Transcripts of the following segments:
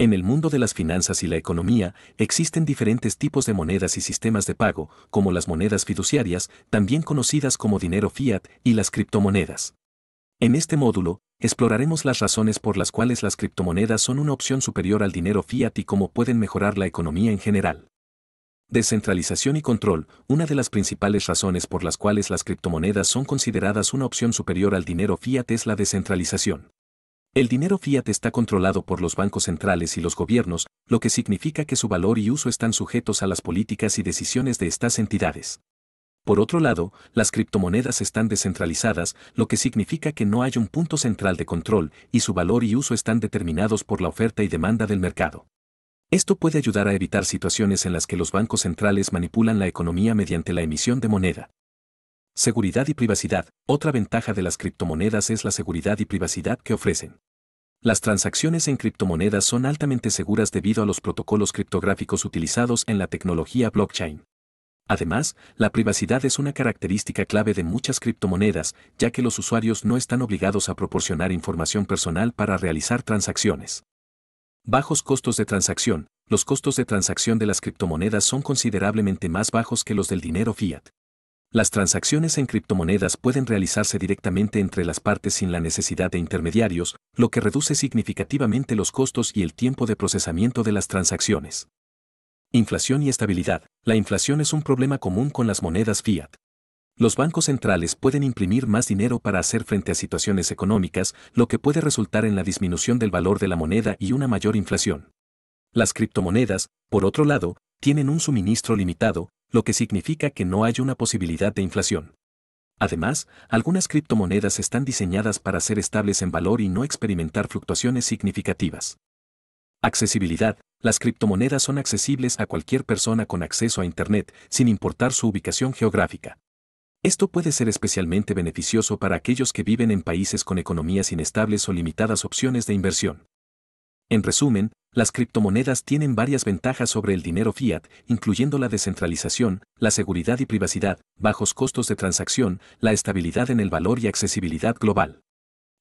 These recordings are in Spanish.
En el mundo de las finanzas y la economía existen diferentes tipos de monedas y sistemas de pago, como las monedas fiduciarias, también conocidas como dinero fiat, y las criptomonedas. En este módulo, exploraremos las razones por las cuales las criptomonedas son una opción superior al dinero fiat y cómo pueden mejorar la economía en general. Descentralización y control, una de las principales razones por las cuales las criptomonedas son consideradas una opción superior al dinero fiat es la descentralización. El dinero fiat está controlado por los bancos centrales y los gobiernos, lo que significa que su valor y uso están sujetos a las políticas y decisiones de estas entidades. Por otro lado, las criptomonedas están descentralizadas, lo que significa que no hay un punto central de control y su valor y uso están determinados por la oferta y demanda del mercado. Esto puede ayudar a evitar situaciones en las que los bancos centrales manipulan la economía mediante la emisión de moneda. Seguridad y privacidad. Otra ventaja de las criptomonedas es la seguridad y privacidad que ofrecen. Las transacciones en criptomonedas son altamente seguras debido a los protocolos criptográficos utilizados en la tecnología blockchain. Además, la privacidad es una característica clave de muchas criptomonedas, ya que los usuarios no están obligados a proporcionar información personal para realizar transacciones. Bajos costos de transacción. Los costos de transacción de las criptomonedas son considerablemente más bajos que los del dinero fiat. Las transacciones en criptomonedas pueden realizarse directamente entre las partes sin la necesidad de intermediarios, lo que reduce significativamente los costos y el tiempo de procesamiento de las transacciones. Inflación y estabilidad. La inflación es un problema común con las monedas fiat. Los bancos centrales pueden imprimir más dinero para hacer frente a situaciones económicas, lo que puede resultar en la disminución del valor de la moneda y una mayor inflación. Las criptomonedas, por otro lado, tienen un suministro limitado, lo que significa que no hay una posibilidad de inflación. Además, algunas criptomonedas están diseñadas para ser estables en valor y no experimentar fluctuaciones significativas. Accesibilidad. Las criptomonedas son accesibles a cualquier persona con acceso a Internet, sin importar su ubicación geográfica. Esto puede ser especialmente beneficioso para aquellos que viven en países con economías inestables o limitadas opciones de inversión. En resumen, las criptomonedas tienen varias ventajas sobre el dinero fiat, incluyendo la descentralización, la seguridad y privacidad, bajos costos de transacción, la estabilidad en el valor y accesibilidad global.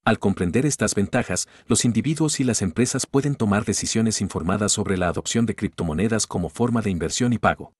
Al comprender estas ventajas, los individuos y las empresas pueden tomar decisiones informadas sobre la adopción de criptomonedas como forma de inversión y pago.